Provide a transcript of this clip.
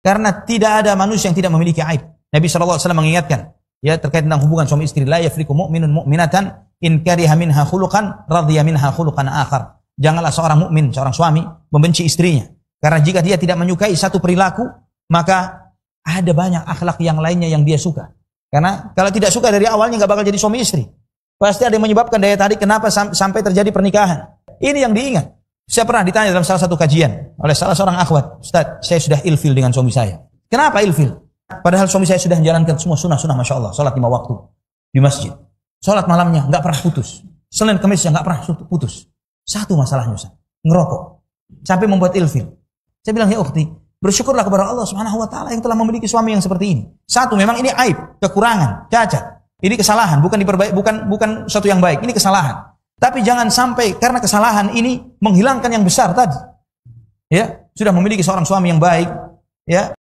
Karena tidak ada manusia yang tidak memiliki aib. Nabi SAW mengingatkan ya terkait tentang hubungan suami istri la yafriku mu'minun mu'minatan in kariha minha khuluqan radhiya minha khuluqan akhar. Janganlah seorang mukmin, seorang suami membenci istrinya. Karena jika dia tidak menyukai satu perilaku, maka ada banyak akhlak yang lainnya yang dia suka. Karena kalau tidak suka dari awalnya nggak bakal jadi suami istri. Pasti ada yang menyebabkan daya tarik kenapa sampai terjadi pernikahan. Ini yang diingat. Saya pernah ditanya dalam salah satu kajian oleh salah seorang akhwat, Ustaz, saya sudah ilfil dengan suami saya. Kenapa ilfil? Padahal suami saya sudah menjalankan semua sunnah-sunnah Masya Allah, sholat lima waktu di masjid. Sholat malamnya nggak pernah putus. Senin kemisnya nggak pernah putus. Satu masalahnya Ustaz, ngerokok. Sampai membuat ilfil. Saya bilang, ya ukti, bersyukurlah kepada Allah Subhanahu wa taala yang telah memiliki suami yang seperti ini. Satu, memang ini aib, kekurangan, cacat. Ini kesalahan, bukan diperbaik, bukan bukan satu yang baik. Ini kesalahan. Tapi jangan sampai karena kesalahan ini menghilangkan yang besar tadi. Ya, sudah memiliki seorang suami yang baik, ya,